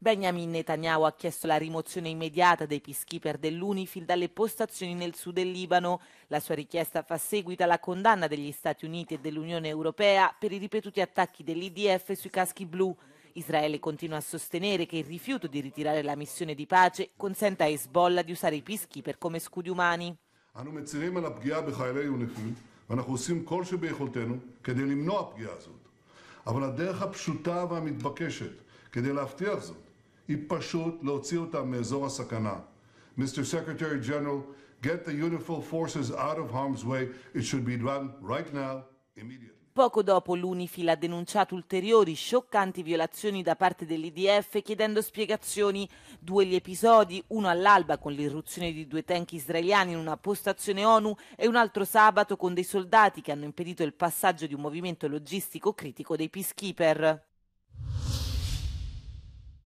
Benjamin Netanyahu ha chiesto la rimozione immediata dei peacekeeper dell'UNIFIL dalle postazioni nel sud del Libano. La sua richiesta fa seguito alla condanna degli Stati Uniti e dell'Unione Europea per i ripetuti attacchi dell'IDF sui caschi blu. Israele continua a sostenere che il rifiuto di ritirare la missione di pace consenta a Hezbollah di usare i peacekeeper come scudi umani. אבל הדרך הפשוטה והמתבקשת כדי להבטיח זאת היא פשוט להוציא אותם מאזור הסכנה. Mr. Secretary General, get the uniformed forces out of harm's way. It should be done right now, immediately. Poco dopo l'UNIFIL ha denunciato ulteriori scioccanti violazioni da parte dell'IDF chiedendo spiegazioni. Due gli episodi, uno all'alba con l'irruzione di due tank israeliani in una postazione ONU e un altro sabato con dei soldati che hanno impedito il passaggio di un movimento logistico critico dei peacekeeper.